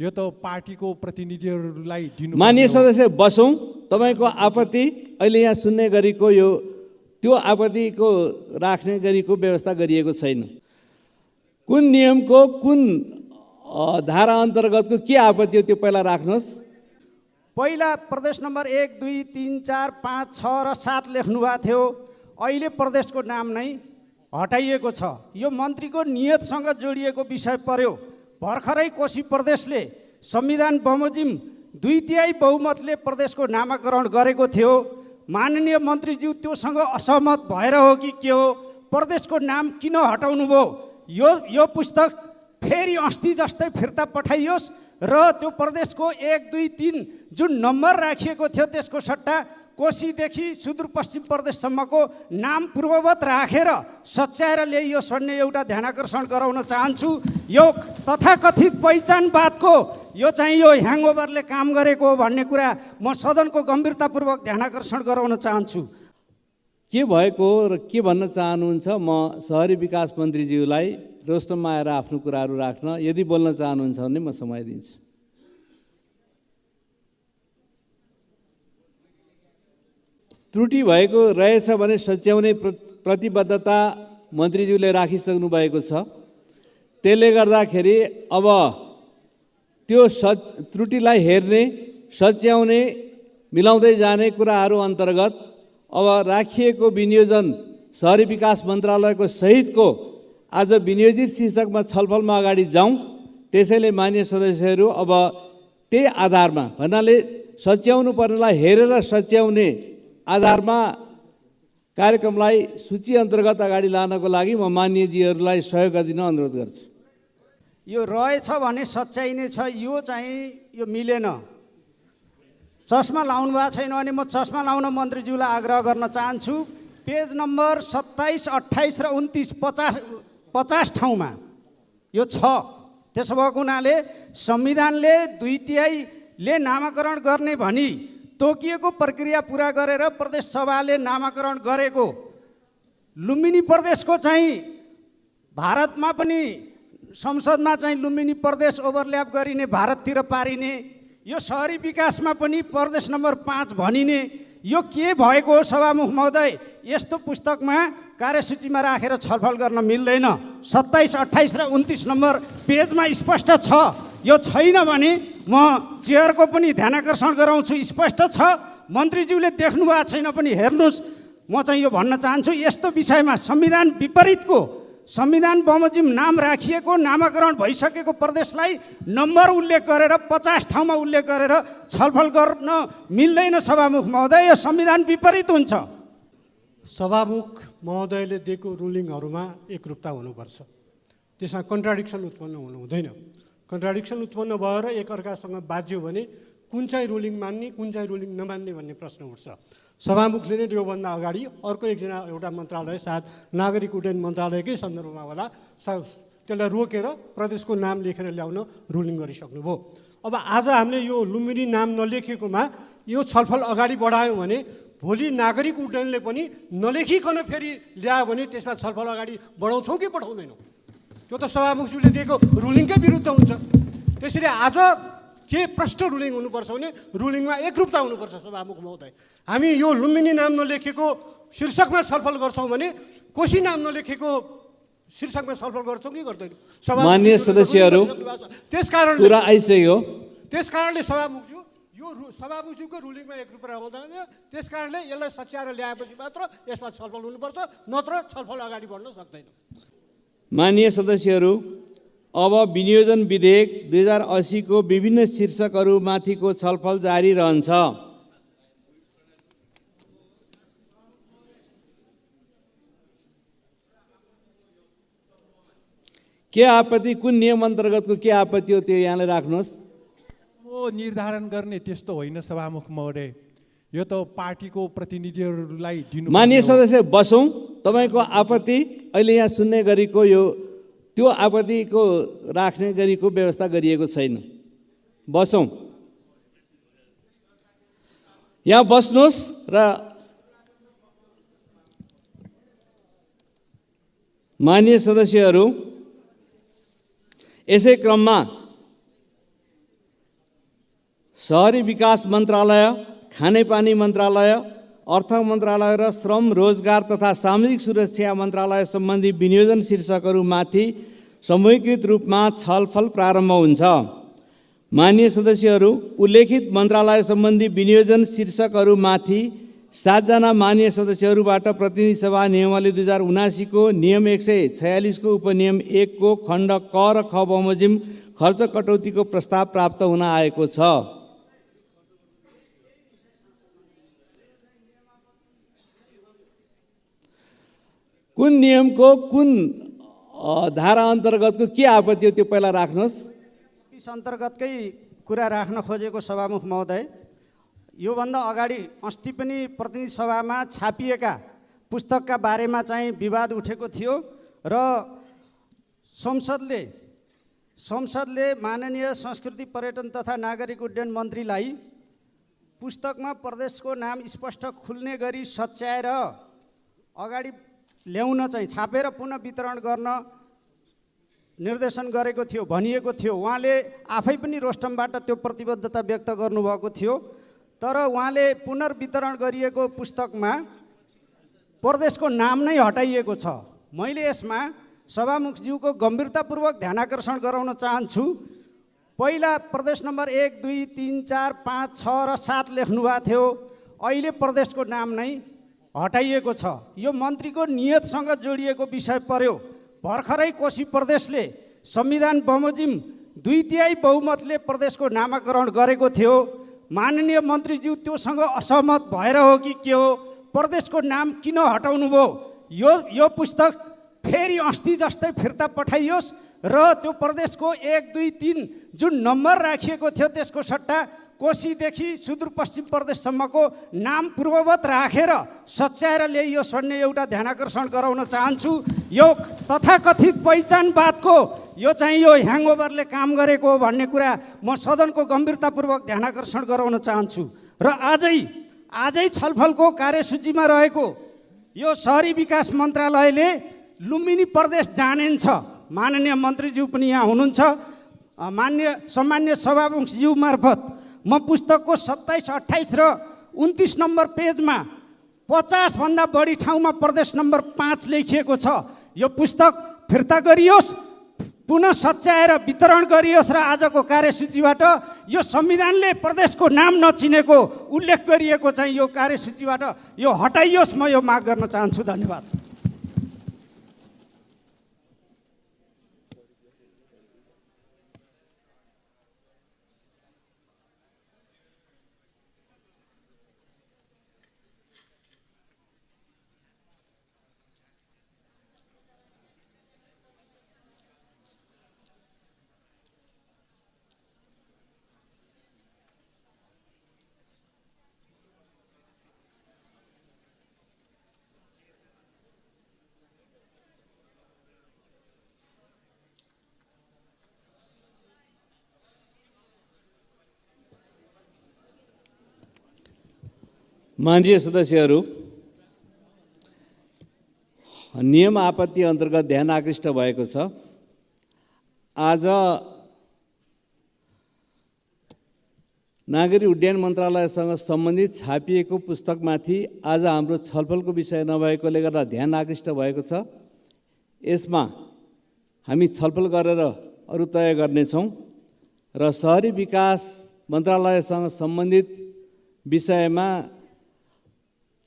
यो त पार्टीको प्रतिनिधिहरूलाई दिनु मान्य सदस्य बसौँ तपाईँको आपत्ति अहिले यहाँ सुन्ने गरेको यो त्यो आपत्तिको राख्ने गरेको व्यवस्था गरिएको छैन कुन नियमको कुन धारा अन्तर्गतको के आपत्ति हो त्यो पहिला राख्नुहोस् पहिला प्रदेश नम्बर एक दुई तिन चार पाँच छ र सात लेख्नुभएको थियो अहिले प्रदेशको नाम नै हटाइएको छ यो मन्त्रीको नियतसँग जोडिएको विषय पर्यो भर्खरै कोशी प्रदेशले संविधान बमोजिम दुई बहुमतले प्रदेशको नामाकरण गरेको थियो माननीय मन्त्रीज्यू त्योसँग असहमत भएर हो कि के हो प्रदेशको नाम किन हटाउनु भयो यो यो पुस्तक फेरि अस्ति जस्तै फिर्ता पठाइयोस् र त्यो प्रदेशको एक दुई तिन जुन नम्बर राखिएको थियो त्यसको सट्टा कोशीदेखि सुदूरपश्चिम प्रदेशसम्मको नाम पूर्ववत राखेर सच्याएर ल्याइयो भन्ने एउटा ध्यानकर्षण गराउन चाहन्छु यो तथाकथित पहिचानवादको यो चाहिँ यो ह्याङओभरले काम गरेको हो भन्ने कुरा म सदनको गम्भीरतापूर्वक ध्यानकर्षण गराउन चाहन्छु के भएको र के भन्न चाहनुहुन्छ म सहरी विकास मन्त्रीज्यूलाई रोस्टममा आएर आफ्नो कुराहरू राख्न यदि बोल्न चाहनुहुन्छ भने म समय दिन्छु त्रुटि भएको रहेछ भने सच्याउने प्र प्रतिबद्धता मन्त्रीज्यूले राखिसक्नु भएको छ त्यसले गर्दाखेरि अब त्यो स त्रुटिलाई हेर्ने सच्याउने मिलाउँदै जाने कुराहरू अन्तर्गत अब राखिएको विनियोजन सहरी विकास मन्त्रालयको सहितको आज विनियोजित शीर्षकमा छलफलमा अगाडि जाउँ त्यसैले मान्य सदस्यहरू अब त्यही आधारमा भन्नाले सच्याउनु पर्नेलाई हेरेर सच्याउने आधारमा कार्यक्रमलाई सूची अन्तर्गत अगाडि लानको लागि म मान्यजीहरूलाई सहयोग दिन अनुरोध गर्छु यो रहेछ भने सच्याइ नै छ यो चाहिँ यो मिलेन चस्मा लाउनु भएको छैन भने म चस्मा लाउन मन्त्रीज्यूलाई आग्रह गर्न चाहन्छु पेज नम्बर सत्ताइस अट्ठाइस र उन्तिस पचास पचास ठाउँमा यो छ त्यसो भएको हुनाले संविधानले द्वितीयले तिहाईले नामाकरण गर्ने भनी तोकिएको प्रक्रिया पुरा गरेर प्रदेश सभाले नामाकरण गरेको लुम्बिनी प्रदेशको चाहिँ भारतमा पनि संसदमा चाहिँ लुम्बिनी प्रदेश ओभरल्याप गरिने भारततिर पारिने यो सहरी विकासमा पनि प्रदेश नम्बर पाँच भनिने यो के भएको हो सभामुख महोदय यस्तो पुस्तकमा कार्यसूचीमा राखेर छलफल गर्न मिल्दैन सत्ताइस अट्ठाइस र उन्तिस नम्बर पेजमा स्पष्ट छ यो छैन भने म चेयरको पनि ध्यान आकर्षण गराउँछु स्पष्ट छ मन्त्रीज्यूले देख्नु भएको छैन पनि हेर्नुहोस् म चाहिँ यो भन्न चाहन्छु यस्तो विषयमा संविधान विपरीतको संविधान बमोजिम नाम राखिएको नामाकरण भइसकेको प्रदेशलाई नम्बर उल्लेख गरेर पचास ठाउँमा उल्लेख गरेर छलफल गर्न मिल्दैन सभामुख महोदय यो संविधान विपरीत हुन्छ सभामुख महोदयले दिएको रुलिङहरूमा एकरूपता हुनुपर्छ त्यसमा कन्ट्राडिक्सन उत्पन्न हुनु हुँदैन कन्ट्राडिक्सन उत्पन्न भएर एकअर्कासँग बाज्यो भने कुन चाहिँ रुलिङ मान्ने कुन चाहिँ रुलिङ नमान्ने भन्ने प्रश्न उठ्छ सभामुखले नै त्योभन्दा अगाडि अर्को एकजना एउटा मन्त्रालय सायद नागरिक उड्डयन मन्त्रालयकै सन्दर्भमा होला त्यसलाई रोकेर प्रदेशको नाम लेखेर ल्याउन रुलिङ गरिसक्नुभयो अब आज हामीले यो लुम्बिनी नाम नलेखेकोमा यो छलफल अगाडि बढायौँ भने भोलि नागरिक उड्डयनले पनि नलेखिकन फेरि ल्यायो भने त्यसमा छलफल अगाडि बढाउँछौँ कि बढाउँदैनौँ त्यो त सभामुखज्यूले दिएको रुलिङकै विरुद्ध हुन्छ त्यसरी आज के प्रष्ट रुलिङ हुनुपर्छ भने रुलिङमा एकरूपता हुनुपर्छ सभामुख महोदय हामी यो लुम्बिनी नाम नलेखेको शीर्षकमा छलफल गर्छौँ भने कोशी नाम नलेखेको शीर्षकमा छलफल गर्छौँ कि गर्दैन मान्य सदस्यहरू त्यस कारण आइसक्यो त्यस कारणले सभामुखज्यू यो रु सभामुखज्यूको रुलिङमा एकरूपता रहँदैन त्यस कारणले यसलाई सच्याएर ल्याएपछि मात्र यसमा छलफल हुनुपर्छ नत्र छलफल अगाडि बढ्न सक्दैन मान्य सदस्यहरू अब विनियोजन विधेयक दुई हजार असीको विभिन्न शीर्षकहरूमाथिको छलफल जारी रहन्छ के आपत्ति कुन नियम अन्तर्गतको के आपत्ति हो त्यो यहाँले राख्नुहोस् म निर्धारण गर्ने त्यस्तो होइन सभामुख महोदय यो त पार्टीको प्रतिनिधिहरूलाई दिनु मान्य सदस्य बसौँ तपाईँको आपत्ति अहिले यहाँ सुन्ने गरीको यो त्यो आपत्तिको राख्ने गरीको व्यवस्था गरिएको छैन बसौँ यहाँ बस्नुहोस् र मान्य सदस्यहरू यसै क्रममा सहरी विकास मन्त्रालय खानेपानी मन्त्रालय अर्थ मन्त्रालय र श्रम रोजगार तथा सामाजिक सुरक्षा मन्त्रालय सम्बन्धी विनियोजन शीर्षकहरूमाथि समूहीकृत रूपमा छलफल प्रारम्भ हुन्छ मान्य सदस्यहरू उल्लेखित मन्त्रालय सम्बन्धी विनियोजन शीर्षकहरूमाथि सातजना मान्य सदस्यहरूबाट प्रतिनिधि सभा नियमावली दुई हजार उनासीको नियम एक सय छयालिसको उपनियम एकको खण्ड क र ख बमोजिम खर्च कटौतीको प्रस्ताव प्राप्त हुन आएको छ कुन नियमको कुन धारा अन्तर्गतको के आपत्ति हो त्यो पहिला राख्नुहोस् पिस अन्तर्गतकै कुरा राख्न खोजेको सभामुख महोदय योभन्दा अगाडि अस्ति पनि प्रतिनिधि सभामा छापिएका पुस्तकका बारेमा चाहिँ विवाद उठेको थियो र संसदले संसदले माननीय संस्कृति पर्यटन तथा नागरिक उड्डयन मन्त्रीलाई पुस्तकमा प्रदेशको नाम स्पष्ट खुल्ने गरी सच्याएर अगाडि ल्याउन चाहिँ छापेर पुनः वितरण गर्न निर्देशन गरेको थियो भनिएको थियो उहाँले आफै पनि रोस्टमबाट त्यो प्रतिबद्धता व्यक्त गर्नुभएको थियो तर उहाँले पुनर्वितरण गरिएको पुस्तकमा प्रदेशको नाम नै हटाइएको छ मैले यसमा सभामुखज्यूको गम्भीरतापूर्वक ध्यानकर्षण गराउन चाहन्छु पहिला प्रदेश नम्बर एक दुई तिन चार पाँच छ र सात लेख्नुभएको थियो अहिले प्रदेशको नाम नै हटाइएको छ यो मन्त्रीको नियतसँग जोडिएको विषय पर्यो भर्खरै कोशी प्रदेशले संविधान बमोजिम दुई तिहाई बहुमतले प्रदेशको नामाकरण गरेको थियो माननीय मन्त्रीज्यू त्योसँग असहमत भएर हो कि के हो प्रदेशको नाम किन हटाउनु भयो यो यो पुस्तक फेरि अस्ति जस्तै फिर्ता पठाइयोस् र त्यो प्रदेशको एक दुई तिन जुन नम्बर राखिएको थियो त्यसको सट्टा कोशीदेखि सुदूरपश्चिम प्रदेशसम्मको नाम पूर्ववत राखेर सच्याएर ल्याइयोस् भन्ने एउटा ध्यानकर्षण गराउन चाहन्छु यो तथाकथित पहिचानवादको यो चाहिँ यो ह्याङओभरले काम गरेको भन्ने कुरा म सदनको गम्भीरतापूर्वक ध्यानकर्षण गराउन चाहन्छु र आजै आजै छलफलको कार्यसूचीमा रहेको यो सहरी विकास मन्त्रालयले लुम्बिनी प्रदेश जानेछ माननीय मन्त्रीज्यू पनि यहाँ हुनुहुन्छ मान्य सामान्य सभामुखज्यू मार्फत म पुस्तकको सत्ताइस अट्ठाइस र उन्तिस नम्बर पेजमा पचासभन्दा बढी ठाउँमा प्रदेश नम्बर पाँच लेखिएको छ यो पुस्तक फिर्ता गरियोस् पुनः सच्याएर वितरण गरियोस् र आजको कार्यसूचीबाट यो संविधानले प्रदेशको नाम नचिनेको उल्लेख गरिएको चाहिँ यो कार्यसूचीबाट यो हटाइयोस् म यो माग गर्न चाहन्छु धन्यवाद माननीय सदस्यहरू नियम आपत्ति अन्तर्गत ध्यान आकृष्ट भएको छ आज नागरिक उड्डयन मन्त्रालयसँग सम्बन्धित छापिएको पुस्तकमाथि आज हाम्रो छलफलको विषय नभएकोले गर्दा ध्यान आकृष्ट भएको छ यसमा हामी छलफल गरेर अरू तय गर्नेछौँ र सहरी विकास मन्त्रालयसँग सम्बन्धित विषयमा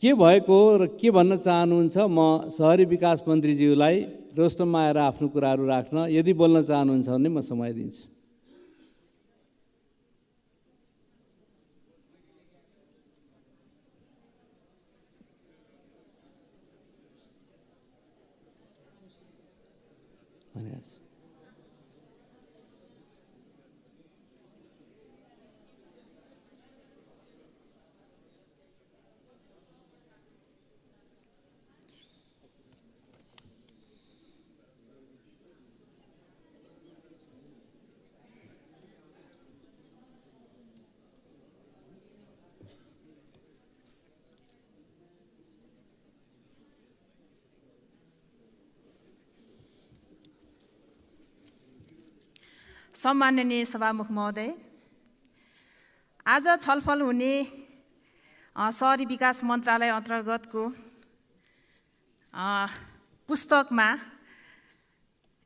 के भएको र के भन्न चाहनुहुन्छ म सहरी विकास मन्त्रीज्यूलाई रोस्टममा आएर आफ्नो कुराहरू राख्न यदि बोल्न चाहनुहुन्छ भने म समय दिन्छु सम्माननीय सभामुख महोदय आज छलफल हुने सहरी विकास मन्त्रालय अन्तर्गतको पुस्तकमा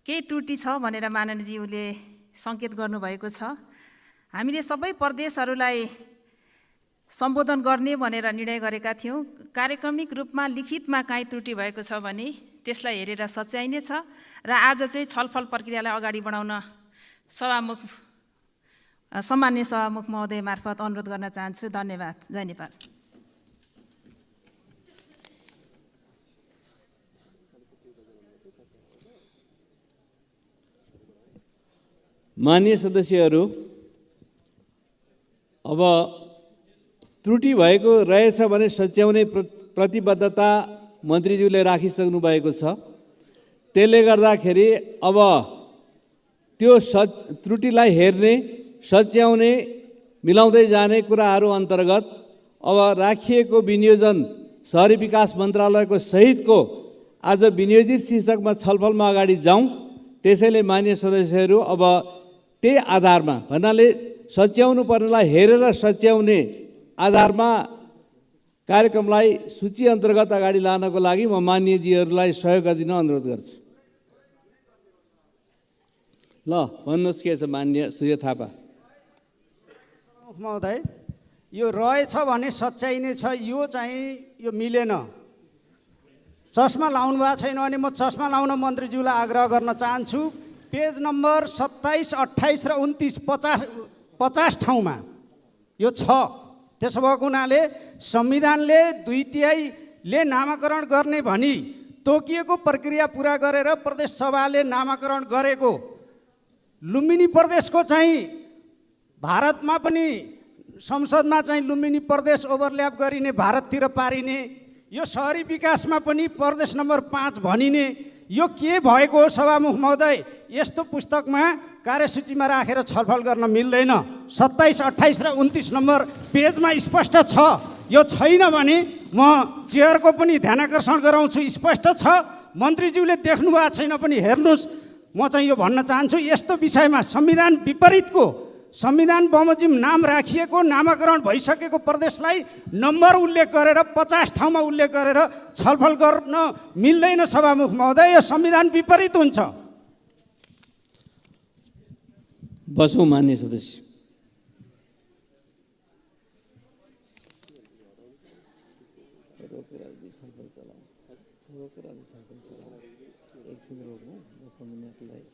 केही त्रुटि छ भनेर माननीयज्यूले सङ्केत गर्नुभएको छ हामीले सबै प्रदेशहरूलाई सम्बोधन गर्ने भनेर निर्णय गरेका थियौँ कार्यक्रमिक रूपमा लिखितमा काहीँ त्रुटि भएको छ भने त्यसलाई हेरेर सच्याइनेछ र आज चाहिँ छलफल प्रक्रियालाई अगाडि बढाउन सभामुख सम्मान्य सभामुख महोदय मार्फत अनुरोध गर्न चाहन्छु धन्यवाद जय नेपाल मान्य सदस्यहरू अब त्रुटि भएको रहेछ भने सच्याउने प्रतिबद्धता मन्त्रीज्यूले राखिसक्नु भएको छ त्यसले गर्दाखेरि अब त्यो सच त्रुटिलाई हेर्ने सच्याउने मिलाउँदै जाने कुराहरू अन्तर्गत अब राखिएको विनियोजन सहरी विकास मन्त्रालयको सहितको आज विनियोजित शीर्षकमा छलफलमा अगाडि जाउँ त्यसैले मान्य सदस्यहरू अब त्यही आधारमा भन्नाले सच्याउनु पर्नेलाई हेरेर सच्याउने आधारमा कार्यक्रमलाई सूची अन्तर्गत अगाडि लानको लागि म मान्यजीहरूलाई सहयोग गरिदिन अनुरोध गर्छु ल भन्नुहोस् के छ मान्य सूर्य थापा महोदय यो रहेछ भने सच्चाइ नै छ यो चाहिँ यो मिलेन चस्मा लाउनु भएको छैन भने म चस्मा लाउन मन्त्रीज्यूलाई आग्रह गर्न चाहन्छु पेज नम्बर सत्ताइस अट्ठाइस र उन्तिस पचास पचास ठाउँमा यो छ त्यसो भएको हुनाले संविधानले दुई तिहाईले नामाकरण गर्ने भनी तोकिएको प्रक्रिया पुरा गरेर प्रदेशसभाले नामाकरण गरेको लुम्बिनी प्रदेशको चाहिँ भारतमा पनि संसदमा चाहिँ लुम्बिनी प्रदेश ओभरल्याप गरिने भारततिर पारिने यो सहरी विकासमा पनि प्रदेश नम्बर पाँच भनिने यो के भएको हो सभामुख महोदय यस्तो पुस्तकमा कार्यसूचीमा राखेर छलफल गर्न मिल्दैन सत्ताइस अट्ठाइस र उन्तिस नम्बर पेजमा स्पष्ट छ यो छैन भने म चेयरको पनि ध्यानकर्षण गराउँछु स्पष्ट छ मन्त्रीज्यूले देख्नु भएको छैन पनि हेर्नुहोस् म चाहिँ यो भन्न चाहन्छु यस्तो विषयमा संविधान विपरीतको संविधान बमोजिम नाम राखिएको नामाकरण भइसकेको प्रदेशलाई नम्बर उल्लेख गरेर पचास ठाउँमा उल्लेख गरेर छलफल गर्न मिल्दैन सभामुख महोदय यो संविधान विपरीत हुन्छ बसौँ मान्य सदस्य Look on the middle light.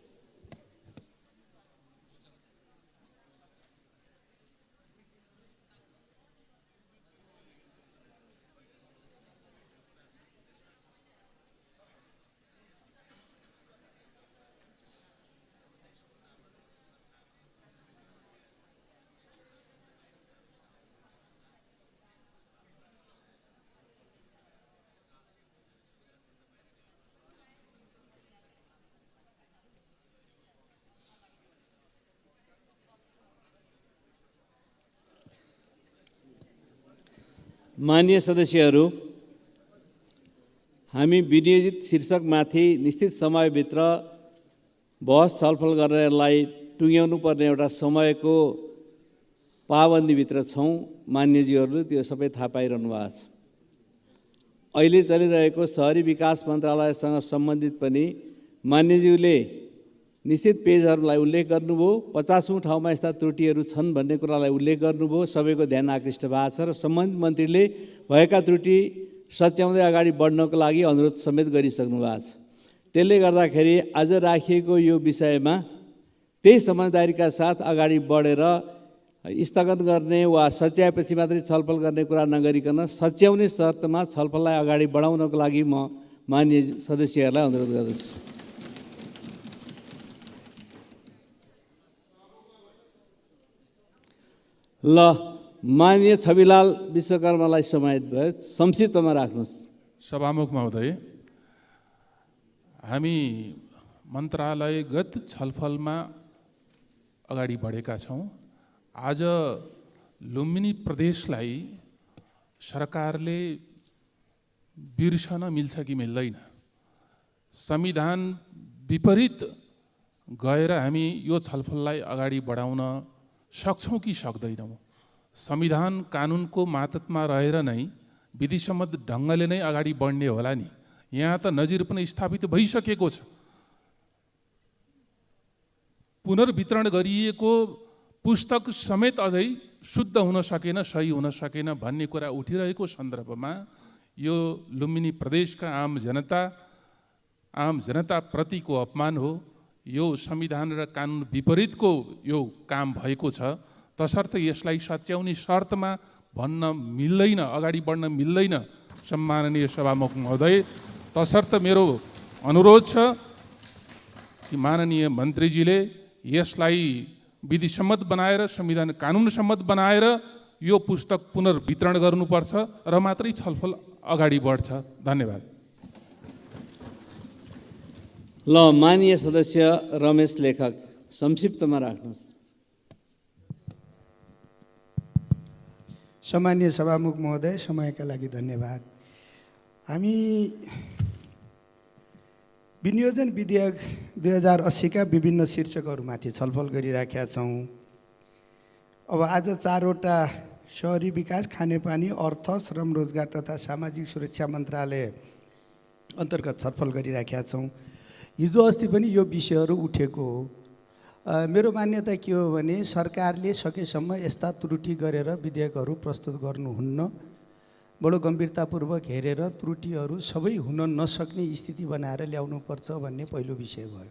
मान्य सदस्यहरू हामी विनियोजित शीर्षकमाथि निश्चित समयभित्र बहस छलफल गर्नेलाई टुङ्ग्याउनु पर्ने एउटा समयको पाबन्दीभित्र छौँ मान्यजीहरूले त्यो सबै थाहा पाइरहनु भएको छ अहिले चलिरहेको सहरी विकास मन्त्रालयसँग सम्बन्धित पनि मान्यज्यूले निश्चित पेजहरूलाई उल्लेख गर्नुभयो पचासौँ ठाउँमा यस्ता त्रुटिहरू छन् भन्ने कुरालाई उल्लेख गर्नुभयो सबैको ध्यान आकृष्ट भएको छ र सम्बन्धित मन्त्रीले भएका त्रुटि सच्याउँदै अगाडि बढ्नको लागि अनुरोध समेत गरिसक्नु भएको छ त्यसले गर्दाखेरि आज राखिएको यो विषयमा त्यही समझदारीका साथ अगाडि बढेर स्थगन गर्ने वा सच्याएपछि मात्रै छलफल गर्ने कुरा नगरिकन सच्याउने शर्तमा छलफललाई अगाडि बढाउनको लागि म मान्य सदस्यहरूलाई अनुरोध गर्दछु ल माननीय छविलाल विश्वकर्मालाई समाहित भयो संक्षिप्तमा राख्नुहोस् सभामुखमा हुँदै हामी मन्त्रालयगत छलफलमा अगाडि बढेका छौँ आज लुम्बिनी प्रदेशलाई सरकारले बिर्सन मिल्छ कि मिल्दैन संविधान विपरीत गएर हामी यो छलफललाई अगाडि बढाउन सक्छौँ कि सक्दैनौँ संविधान कानुनको माततमा रहेर नै विधिसम्मत ढङ्गले नै अगाडि बढ्ने होला नि यहाँ त नजिर पनि स्थापित भइसकेको छ पुनर्वितरण गरिएको पुस्तक समेत अझै शुद्ध हुन सकेन सही हुन सकेन भन्ने कुरा उठिरहेको सन्दर्भमा यो लुम्बिनी प्रदेशका आम जनता आम जनताप्रतिको अपमान हो यो संविधान र कानुन विपरीतको यो काम भएको छ तसर्थ यसलाई सच्याउने शर्तमा भन्न मिल्दैन अगाडि बढ्न मिल्दैन सम्माननीय सभामुख महोदय तसर्थ मेरो अनुरोध छ कि माननीय मन्त्रीजीले यसलाई विधिसम्मत बनाएर संविधान कानुनसम्मत बनाएर यो पुस्तक पुनर्वितरण गर्नुपर्छ र मात्रै छलफल अगाडि बढ्छ धन्यवाद ल मानिय सदस्य रमेश लेखक संक्षिप्तमा राख्नुहोस् सामान्य सभामुख महोदय समयका लागि धन्यवाद हामी विनियोजन विधेयक दुई हजार अस्सीका विभिन्न शीर्षकहरूमाथि छलफल गरिराखेका छौँ अब आज चारवटा सहरी विकास खानेपानी अर्थ श्रम रोजगार तथा सामाजिक सुरक्षा मन्त्रालय अन्तर्गत छलफल गरिराखेका छौँ हिजो अस्ति पनि यो विषयहरू उठेको हो मेरो मान्यता के हो भने सरकारले सकेसम्म यस्ता त्रुटि गरेर विधेयकहरू प्रस्तुत गर्नुहुन्न बडो गम्भीरतापूर्वक हेरेर त्रुटिहरू सबै हुन नसक्ने स्थिति बनाएर ल्याउनुपर्छ भन्ने पहिलो विषय भयो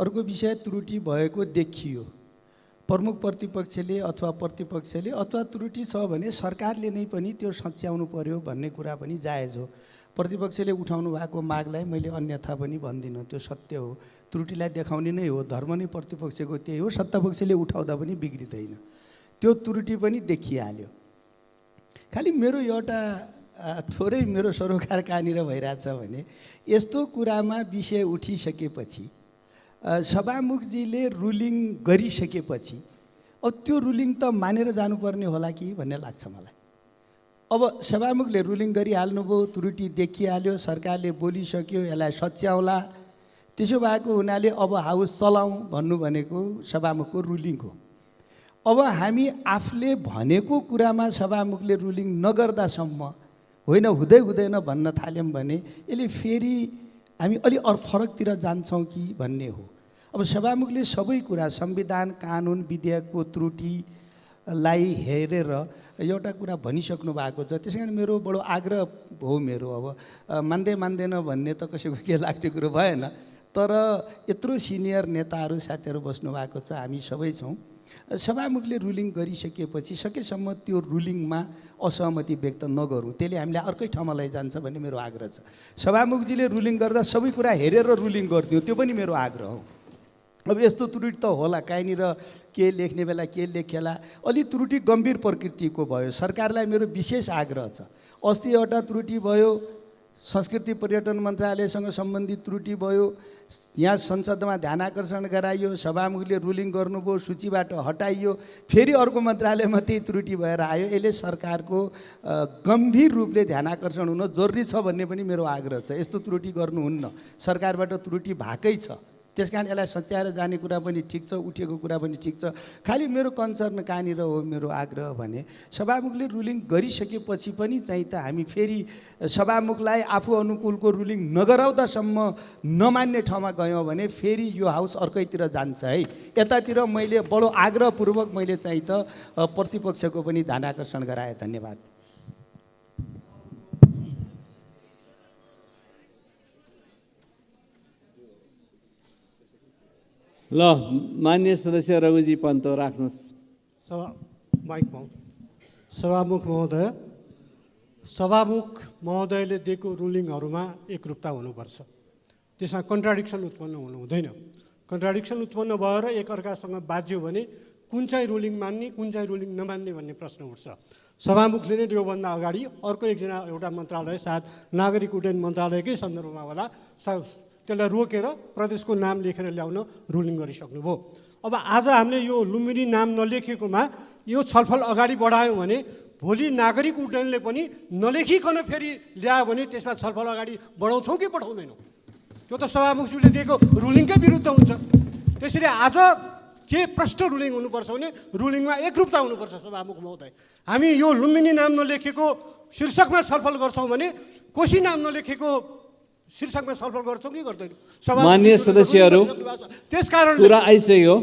अर्को विषय त्रुटि भएको देखियो प्रमुख प्रतिपक्षले अथवा प्रतिपक्षले अथवा त्रुटि छ भने सरकारले नै पनि त्यो सच्याउनु पर्यो भन्ने कुरा पनि जायज हो प्रतिपक्षले उठाउनु भएको मागलाई मैले अन्यथा पनि भन्दिनँ त्यो सत्य हो त्रुटिलाई देखाउने नै हो धर्म नै प्रतिपक्षको त्यही हो सत्तापक्षले उठाउँदा पनि बिग्रिँदैन त्यो त्रुटि पनि देखिहाल्यो खालि मेरो एउटा थोरै मेरो सरोकार कहाँनिर भइरहेछ भने यस्तो कुरामा विषय उठिसकेपछि सभामुखजीले रुलिङ गरिसकेपछि अब त्यो रुलिङ त मानेर जानुपर्ने होला कि भन्ने लाग्छ मलाई अब सभामुखले रुलिङ गरिहाल्नुभयो त्रुटि देखिहाल्यो सरकारले बोलिसक्यो यसलाई सच्याउला त्यसो भएको हुनाले अब हाउस चलाउँ भन्नु भनेको सभामुखको रुलिङ हो अब हामी आफूले भनेको कुरामा सभामुखले रुलिङ नगर्दासम्म होइन हुँदै हुँदैन भन्न थाल्यौँ भने यसले फेरि हामी अलि अरू फरकतिर जान्छौँ कि भन्ने हो अब सभामुखले सबै कुरा संविधान कानुन विधेयकको त्रुटिलाई हेरेर एउटा कुरा भनिसक्नु भएको छ त्यसै कारण मेरो बडो आग्रह हो मेरो अब मान्दै मान्दैन भन्ने त कसैको के लाग्ने कुरो भएन तर यत्रो सिनियर नेताहरू साथीहरू बस्नु भएको छ हामी सबै छौँ सभामुखले रुलिङ गरिसकेपछि सकेसम्म त्यो रुलिङमा असहमति व्यक्त नगरौँ त्यसले हामीले अर्कै ठाउँमा लैजान्छ भन्ने मेरो आग्रह छ सभामुखजीले रुलिङ गर्दा सबै कुरा हेरेर रुलिङ गरिदियो त्यो पनि मेरो आग्रह हो अब यस्तो त्रुटि त होला कहीँनिर के लेख्ने बेला के लेखेला अलि त्रुटि गम्भीर प्रकृतिको भयो सरकारलाई मेरो विशेष आग्रह छ अस्ति एउटा त्रुटि भयो संस्कृति पर्यटन मन्त्रालयसँग सम्बन्धित त्रुटि भयो यहाँ संसदमा ध्यान आकर्षण गराइयो सभामुखले रुलिङ गर्नुभयो सूचीबाट हटाइयो फेरि अर्को मन्त्रालयमा त्यही त्रुटि भएर आयो यसले सरकारको गम्भीर रूपले ध्यान आकर्षण हुन जरुरी छ भन्ने पनि मेरो आग्रह छ यस्तो त्रुटि गर्नुहुन्न सरकारबाट त्रुटि भएकै छ त्यस कारण यसलाई सच्याएर जाने कुरा पनि ठिक छ उठेको कुरा पनि ठिक छ खालि मेरो कन्सर्न कहाँनिर हो मेरो आग्रह भने सभामुखले रुलिङ गरिसकेपछि पनि चाहिँ त हामी फेरि सभामुखलाई आफू अनुकूलको रुलिङ नगराउँदासम्म नमान्ने ठाउँमा गयौँ भने फेरि यो हाउस अर्कैतिर जान्छ है यतातिर मैले बडो आग्रहपूर्वक मैले चाहिँ त प्रतिपक्षको पनि ध्यान आकर्षण गराएँ धन्यवाद ल मान्य सदस्य रघुजी पन्त राख्नुहोस् सभा माइक सभामुख महोदय सभामुख महोदयले दिएको रुलिङहरूमा एकरूपता हुनुपर्छ त्यसमा कन्ट्राडिक्सन उत्पन्न हुनु हुँदैन कन्ट्राडिक्सन उत्पन्न भएर एकअर्कासँग बाज्यो भने कुन चाहिँ रुलिङ मान्ने कुन चाहिँ रुलिङ नमान्ने भन्ने प्रश्न उठ्छ सभामुखले नै योभन्दा अगाडि अर्को एकजना एउटा मन्त्रालय सायद नागरिक उड्डयन मन्त्रालयकै सन्दर्भमा होला त्यसलाई रोकेर प्रदेशको नाम लेखेर ल्याउन रुलिङ गरिसक्नुभयो अब आज हामीले यो लुम्बिनी नाम नलेखेकोमा यो छलफल अगाडि बढायौँ भने भोलि नागरिक उड्डयनले पनि नलेखिकन फेरि ल्यायो भने त्यसमा छलफल अगाडि बढाउँछौँ कि बढाउँदैनौँ त्यो त सभामुखज्यूले दिएको रुलिङकै विरुद्ध हुन्छ त्यसरी आज के प्रष्ट रुलिङ हुनुपर्छ भने रुलिङमा एकरूपता हुनुपर्छ सभामुख महोदय हामी यो लुम्बिनी नाम नलेखेको शीर्षकमा छलफल गर्छौँ भने कोशी नाम नलेखेको शीर्षकमा छलफल गर्छौँ कि गर्दैनौँ मान्य सदस्यहरू त्यस कारण कुरा आइसक्यो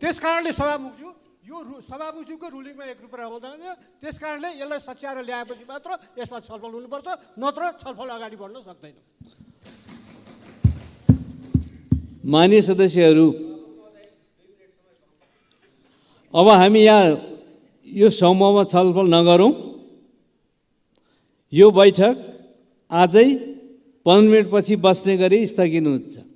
त्यस कारणले सभामुखज्यू यो रु सभामुखज्यूको रुलिङमा एक रुपियाँ आउँदैन त्यस कारणले यसलाई सच्याएर ल्याएपछि मात्र यसमा छलफल हुनुपर्छ नत्र छलफल अगाडि बढ्न सक्दैन मान्य सदस्यहरू अब हामी यहाँ यो समूहमा छलफल नगरौँ यो बैठक आजै पन्ध्र मिनटपछि बस्ने गरी स्थगित हुन्छ